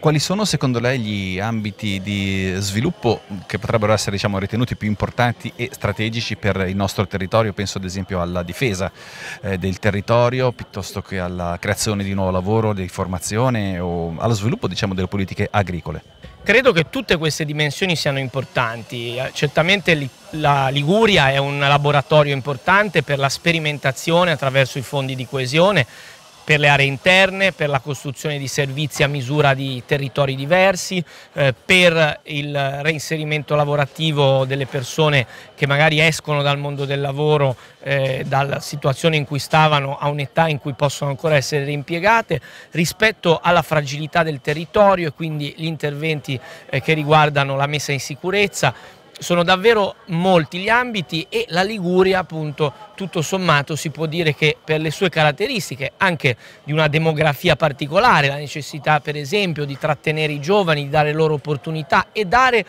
Quali sono secondo lei gli ambiti di sviluppo che potrebbero essere diciamo, ritenuti più importanti e strategici per il nostro territorio? Penso ad esempio alla difesa eh, del territorio piuttosto che alla creazione di nuovo lavoro, di formazione o allo sviluppo diciamo, delle politiche agricole. Credo che tutte queste dimensioni siano importanti, certamente la Liguria è un laboratorio importante per la sperimentazione attraverso i fondi di coesione per le aree interne, per la costruzione di servizi a misura di territori diversi, eh, per il reinserimento lavorativo delle persone che magari escono dal mondo del lavoro, eh, dalla situazione in cui stavano a un'età in cui possono ancora essere reimpiegate, rispetto alla fragilità del territorio e quindi gli interventi eh, che riguardano la messa in sicurezza, sono davvero molti gli ambiti e la Liguria appunto tutto sommato si può dire che per le sue caratteristiche anche di una demografia particolare, la necessità per esempio di trattenere i giovani, di dare loro opportunità e dare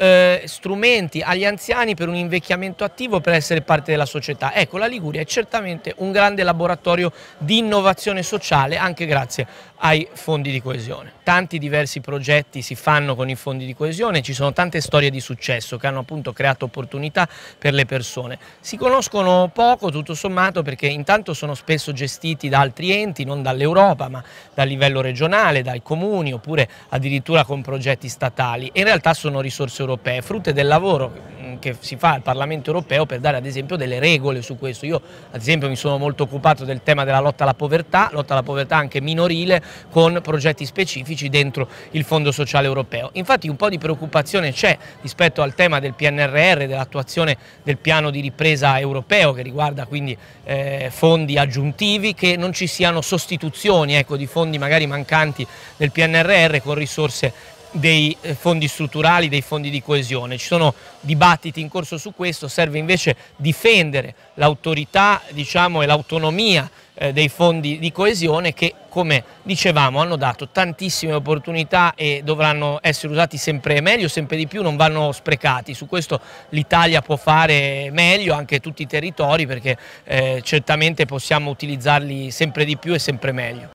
eh, strumenti agli anziani per un invecchiamento attivo per essere parte della società. Ecco, la Liguria è certamente un grande laboratorio di innovazione sociale anche grazie ai fondi di coesione. Tanti diversi progetti si fanno con i fondi di coesione, ci sono tante storie di successo che hanno appunto creato opportunità per le persone. Si conoscono poco tutto sommato perché intanto sono spesso gestiti da altri enti, non dall'Europa ma dal livello regionale, dai comuni oppure addirittura con progetti statali. In realtà sono risorse europee, frutte del lavoro che si fa al Parlamento europeo per dare ad esempio delle regole su questo. Io ad esempio mi sono molto occupato del tema della lotta alla povertà, lotta alla povertà anche minorile con progetti specifici dentro il Fondo Sociale Europeo. Infatti un po' di preoccupazione c'è rispetto al tema del PNRR, dell'attuazione del piano di ripresa europeo che riguarda quindi eh, fondi aggiuntivi, che non ci siano sostituzioni ecco, di fondi magari mancanti del PNRR con risorse dei eh, fondi strutturali, dei fondi di coesione. Ci sono dibattiti in corso su questo, serve invece difendere l'autorità diciamo, e l'autonomia eh, dei fondi di coesione che, come dicevamo, hanno dato tantissime opportunità e dovranno essere usati sempre meglio, sempre di più, non vanno sprecati. Su questo l'Italia può fare meglio, anche tutti i territori, perché eh, certamente possiamo utilizzarli sempre di più e sempre meglio.